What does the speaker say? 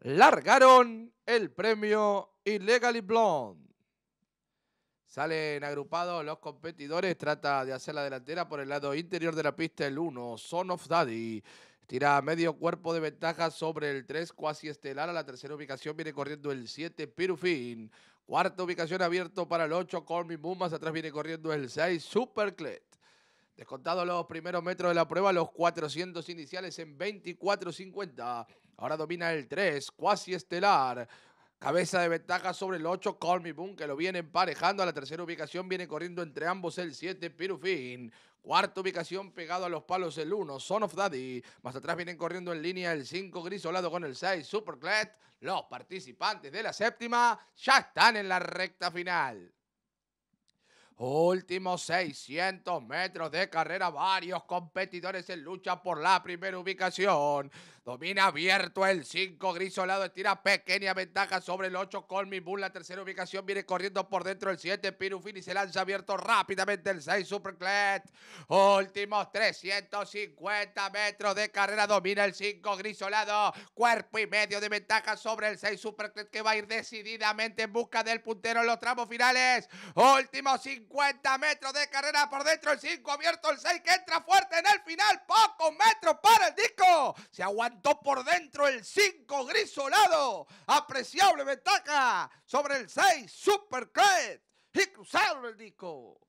largaron el premio Illegally Blonde. Salen agrupados los competidores, trata de hacer la delantera por el lado interior de la pista el 1, Son of Daddy. Tira medio cuerpo de ventaja sobre el 3, Cuasi Estelar. A la tercera ubicación viene corriendo el 7, Pirufin. Cuarta ubicación abierto para el 8, colby Bumas. Atrás viene corriendo el 6, Superclet. Descontados los primeros metros de la prueba, los 400 iniciales en 24.50. Ahora domina el 3, cuasi estelar. Cabeza de ventaja sobre el 8, Call Me Boom, que lo viene emparejando a la tercera ubicación. Viene corriendo entre ambos el 7, Pirufin. Cuarta ubicación pegado a los palos el 1, Son of Daddy. Más atrás vienen corriendo en línea el 5, Grisolado con el 6, Superclet. Los participantes de la séptima ya están en la recta final. Últimos 600 metros de carrera, varios competidores en lucha por la primera ubicación. Domina abierto el 5, Grisolado estira pequeña ventaja sobre el 8, Colmy Bull, la tercera ubicación, viene corriendo por dentro el 7, Pirufini se lanza abierto rápidamente el 6, Superclet. Últimos 350 metros de carrera, domina el 5, Grisolado, cuerpo y medio de ventaja sobre el 6, Superclet que va a ir decididamente en busca del puntero en los tramos finales. Últimos 5 50 metros de carrera por dentro, el 5 abierto, el 6 que entra fuerte en el final, pocos metros para el disco. Se aguantó por dentro el 5 grisolado, apreciable ventaja sobre el 6 Supercred y cruzaron el disco.